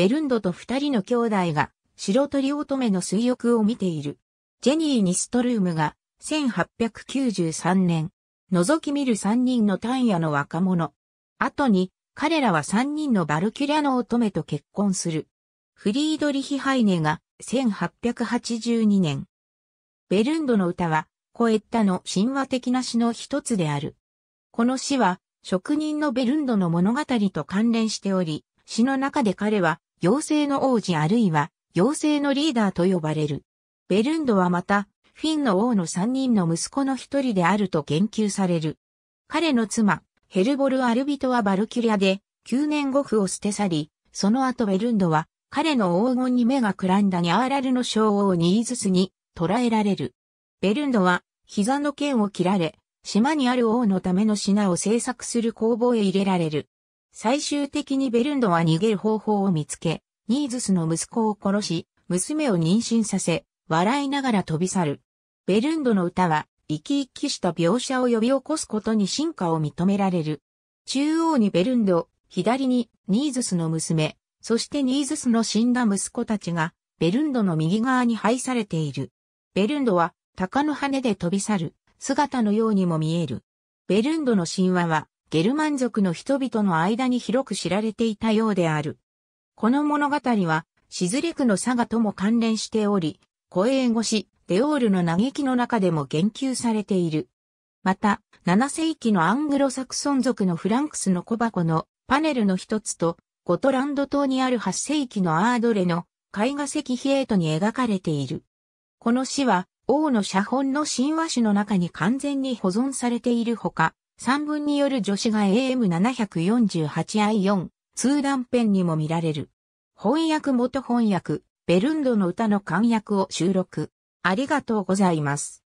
ベルンドと二人の兄弟が白鳥乙女の水浴を見ている。ジェニー・ニストルームが1893年、覗き見る三人の単野の若者。後に彼らは三人のバルキュラの乙女と結婚する。フリードリヒ・ハイネが1882年。ベルンドの歌は、コエッタの神話的な詩の一つである。この詩は、職人のベルンドの物語と関連しており、詩の中で彼は、妖精の王子あるいは妖精のリーダーと呼ばれる。ベルンドはまた、フィンの王の三人の息子の一人であると言及される。彼の妻、ヘルボル・アルビトはバルキュリアで、9年後夫を捨て去り、その後ベルンドは、彼の黄金に目がくらんだニャーラルの称王ニーズスに捕らえられる。ベルンドは、膝の剣を切られ、島にある王のための品を制作する工房へ入れられる。最終的にベルンドは逃げる方法を見つけ、ニーズスの息子を殺し、娘を妊娠させ、笑いながら飛び去る。ベルンドの歌は、生き生きした描写を呼び起こすことに進化を認められる。中央にベルンド、左にニーズスの娘、そしてニーズスの死んだ息子たちが、ベルンドの右側に配されている。ベルンドは、鷹の羽で飛び去る、姿のようにも見える。ベルンドの神話は、ゲルマン族の人々の間に広く知られていたようである。この物語は、シズレクの佐賀とも関連しており、古英語し、デオールの嘆きの中でも言及されている。また、7世紀のアングロサクソン族のフランクスの小箱のパネルの一つと、ゴトランド島にある8世紀のアードレの絵画石ヒエートに描かれている。この詩は、王の写本の神話詩の中に完全に保存されているほか、三文による助詞が AM748I4、通ー編ンにも見られる。翻訳元翻訳、ベルンドの歌の漢訳を収録。ありがとうございます。